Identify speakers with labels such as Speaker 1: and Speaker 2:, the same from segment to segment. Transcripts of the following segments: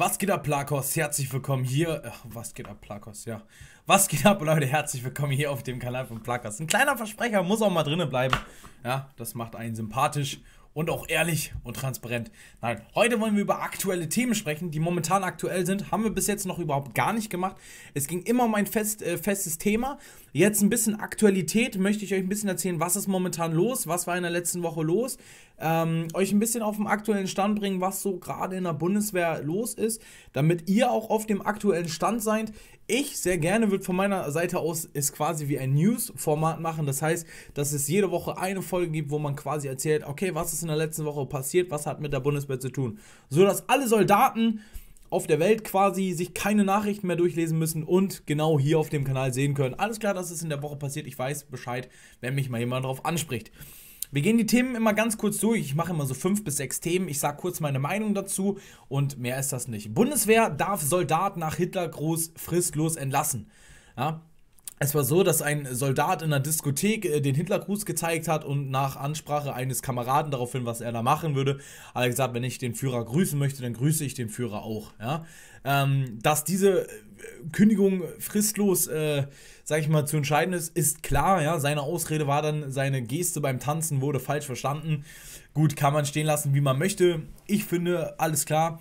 Speaker 1: Was geht ab, Plakos? Herzlich willkommen hier. Ach, was geht ab, Plakos? Ja. Was geht ab, Leute? Herzlich willkommen hier auf dem Kanal von Plakos. Ein kleiner Versprecher muss auch mal drinnen bleiben. Ja, das macht einen sympathisch und auch ehrlich und transparent. Nein, heute wollen wir über aktuelle Themen sprechen, die momentan aktuell sind. Haben wir bis jetzt noch überhaupt gar nicht gemacht. Es ging immer um ein fest, äh, festes Thema. Jetzt ein bisschen Aktualität. Möchte ich euch ein bisschen erzählen, was ist momentan los? Was war in der letzten Woche los? ähm, euch ein bisschen auf den aktuellen Stand bringen, was so gerade in der Bundeswehr los ist, damit ihr auch auf dem aktuellen Stand seid. Ich sehr gerne würde von meiner Seite aus es quasi wie ein News-Format machen. Das heißt, dass es jede Woche eine Folge gibt, wo man quasi erzählt, okay, was ist in der letzten Woche passiert, was hat mit der Bundeswehr zu tun. So dass alle Soldaten auf der Welt quasi sich keine Nachrichten mehr durchlesen müssen und genau hier auf dem Kanal sehen können. Alles klar, dass es in der Woche passiert. Ich weiß Bescheid, wenn mich mal jemand darauf anspricht. Wir gehen die Themen immer ganz kurz durch. Ich mache immer so fünf bis sechs Themen. Ich sage kurz meine Meinung dazu und mehr ist das nicht. Bundeswehr darf Soldat nach Hitlergruß fristlos entlassen. Ja, es war so, dass ein Soldat in einer Diskothek äh, den Hitlergruß gezeigt hat und nach Ansprache eines Kameraden daraufhin, was er da machen würde, hat er gesagt, wenn ich den Führer grüßen möchte, dann grüße ich den Führer auch. Ja? Ähm, dass diese äh, Kündigung fristlos, äh, sag ich mal, zu entscheiden ist, ist klar. Ja? Seine Ausrede war dann, seine Geste beim Tanzen wurde falsch verstanden. Gut, kann man stehen lassen, wie man möchte. Ich finde, alles klar.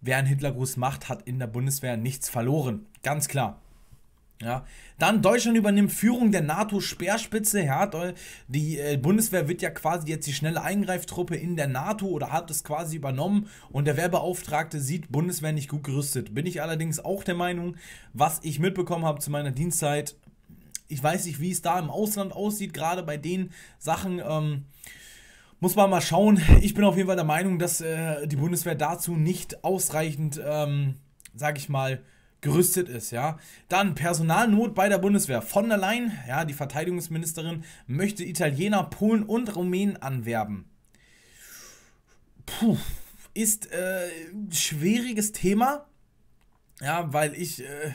Speaker 1: Wer einen Hitlergruß macht, hat in der Bundeswehr nichts verloren. Ganz klar. Ja. Dann Deutschland übernimmt Führung der NATO-Speerspitze. Ja, die äh, Bundeswehr wird ja quasi jetzt die schnelle Eingreiftruppe in der NATO oder hat es quasi übernommen und der Wehrbeauftragte sieht Bundeswehr nicht gut gerüstet. Bin ich allerdings auch der Meinung, was ich mitbekommen habe zu meiner Dienstzeit. Ich weiß nicht, wie es da im Ausland aussieht, gerade bei den Sachen. Ähm, muss man mal schauen. Ich bin auf jeden Fall der Meinung, dass äh, die Bundeswehr dazu nicht ausreichend, ähm, sag ich mal, gerüstet ist, ja. Dann Personalnot bei der Bundeswehr. Von der Leyen, ja, die Verteidigungsministerin, möchte Italiener, Polen und Rumänen anwerben. Puh, ist äh, schwieriges Thema, ja, weil ich äh,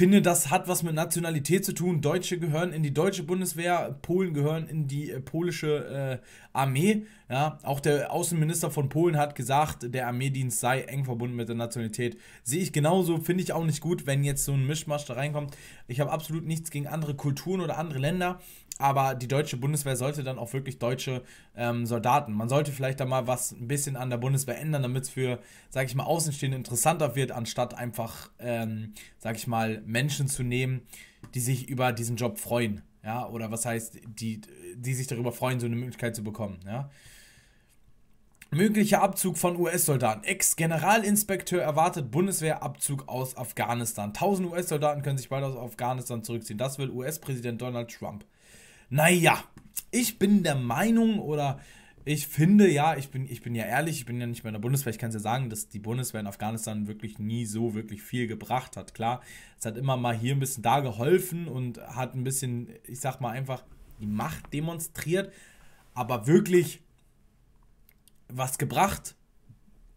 Speaker 1: finde, das hat was mit Nationalität zu tun. Deutsche gehören in die deutsche Bundeswehr, Polen gehören in die äh, polische äh, Armee. Ja, auch der Außenminister von Polen hat gesagt, der Armeedienst sei eng verbunden mit der Nationalität. Sehe ich genauso, finde ich auch nicht gut, wenn jetzt so ein Mischmasch da reinkommt. Ich habe absolut nichts gegen andere Kulturen oder andere Länder, aber die deutsche Bundeswehr sollte dann auch wirklich deutsche ähm, Soldaten. Man sollte vielleicht da mal was ein bisschen an der Bundeswehr ändern, damit es für, sag ich mal, Außenstehende interessanter wird, anstatt einfach, ähm, sag ich mal, Menschen zu nehmen, die sich über diesen Job freuen. Ja, oder was heißt, die, die sich darüber freuen, so eine Möglichkeit zu bekommen, ja. Möglicher Abzug von US-Soldaten. Ex-Generalinspekteur erwartet Bundeswehrabzug aus Afghanistan. 1000 US-Soldaten können sich bald aus Afghanistan zurückziehen. Das will US-Präsident Donald Trump. Naja, ich bin der Meinung oder ich finde ja, ich bin, ich bin ja ehrlich, ich bin ja nicht mehr in der Bundeswehr, ich kann es ja sagen, dass die Bundeswehr in Afghanistan wirklich nie so wirklich viel gebracht hat. Klar, es hat immer mal hier ein bisschen da geholfen und hat ein bisschen, ich sag mal einfach, die Macht demonstriert, aber wirklich was gebracht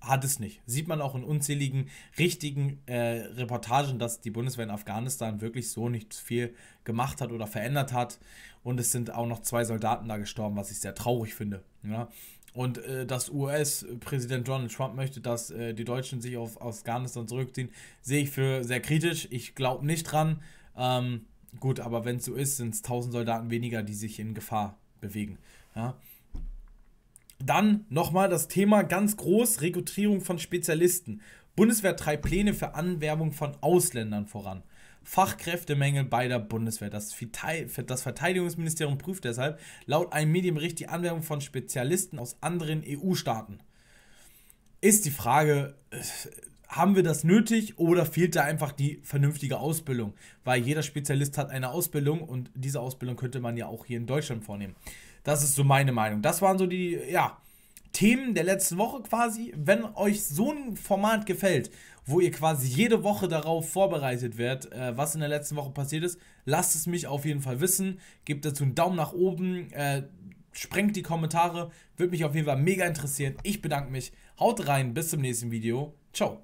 Speaker 1: hat es nicht. Sieht man auch in unzähligen richtigen äh, Reportagen, dass die Bundeswehr in Afghanistan wirklich so nicht viel gemacht hat oder verändert hat. Und es sind auch noch zwei Soldaten da gestorben, was ich sehr traurig finde. Ja? Und äh, dass US-Präsident Donald Trump möchte, dass äh, die Deutschen sich auf Afghanistan zurückziehen, sehe ich für sehr kritisch. Ich glaube nicht dran. Ähm, gut, aber wenn es so ist, sind es 1000 Soldaten weniger, die sich in Gefahr bewegen. Ja? Dann nochmal das Thema ganz groß: Rekrutierung von Spezialisten. Bundeswehr treibt Pläne für Anwerbung von Ausländern voran. Fachkräftemängel bei der Bundeswehr. Das, Verteidigungsministerium prüft deshalb laut einem Medienbericht die Anwerbung von Spezialisten aus anderen EU-Staaten. Ist die Frage, äh, haben wir das nötig oder fehlt da einfach die vernünftige Ausbildung? Weil jeder Spezialist hat eine Ausbildung und diese Ausbildung könnte man ja auch hier in Deutschland vornehmen. Das ist so meine Meinung. Das waren so die, ja, Themen der letzten Woche quasi. Wenn euch so ein Format gefällt, wo ihr quasi jede Woche darauf vorbereitet werdet, äh, was in der letzten Woche passiert ist, lasst es mich auf jeden Fall wissen. Gebt dazu einen Daumen nach oben, äh, sprengt die Kommentare. Würde mich auf jeden Fall mega interessieren. Ich bedanke mich. Haut rein, bis zum nächsten Video. Ciao.